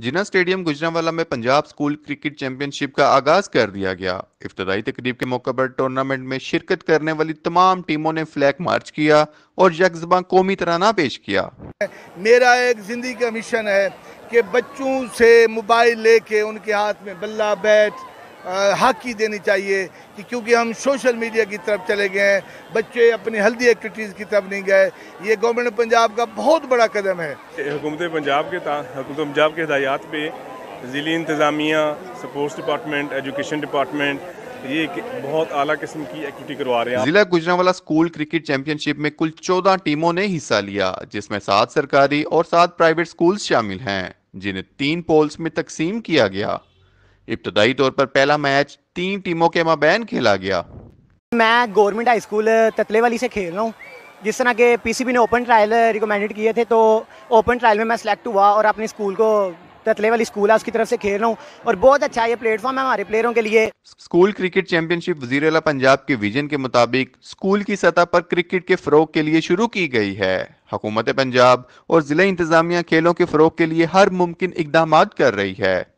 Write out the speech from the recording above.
जिना stadium Gujranwala में Punjab school cricket championship का आगाज कर दिया गया इफ्तदाई तकरीब के मौके पर टूर्नामेंट में शिरकत करने वाली तमाम टीमों ने फ्लैग मार्च किया और यकजबा कौमी तराना पेश किया मेरा एक जिंदगी का मिशन है कि बच्चों से मोबाइल लेके उनके हाथ में बल्ला बैठ हक की देनी चाहिए कि क्योंकि हम सोशल मीडिया की तरफ चले गए हैं बच्चे अपनी हेल्दी एक्टिविटीज़ की तरफ नहीं गए ये गवर्नमेंट पंजाब का बहुत बड़ा कदम है हुकूमत पंजाब के हुकूमत पंजाब के हदायात पे ज़िली इंतज़ामिया स्पोर्ट्स डिपार्टमेंट एजुकेशन डिपार्टमेंट ये एक बहुत आला किस्म की एक्टिविटी करवा रहे हैं जिला गुजरावाला स्कूल क्रिकेट चैंपियनशिप में कुल चौदह टीमों ने हिस्सा लिया जिसमें सात सरकारी और सात प्राइवेट स्कूल शामिल हैं जिन्हें तीन पोल्स में तकसीम किया गया इब्तदाई तौर पर पहला मैच तीन टीमों के मबैन खेला गया मैं गवर्नमेंट हाई स्कूल ततले वाली से खेल रहा हूँ जिस तरह के पीसीबी ने ओपन ट्रायल रिकमेंडेड किए थे तो ओपन ट्रायल में मैं सिलेक्ट हुआ और अपने स्कूल को ततले वाली स्कूल है उसकी तरफ से खेल रहा हूँ और बहुत अच्छा ये प्लेटफॉर्म है हमारे प्लेयरों के लिए स्कूल क्रिकेट चैंपियनशिप वजीर पंजाब के विजन के मुताबिक स्कूल की सतह पर क्रिकेट के फरोग के लिए शुरू की गई है हकूमत पंजाब और जिला इंतजामिया खेलों के फरोग के लिए हर मुमकिन इकदाम कर रही है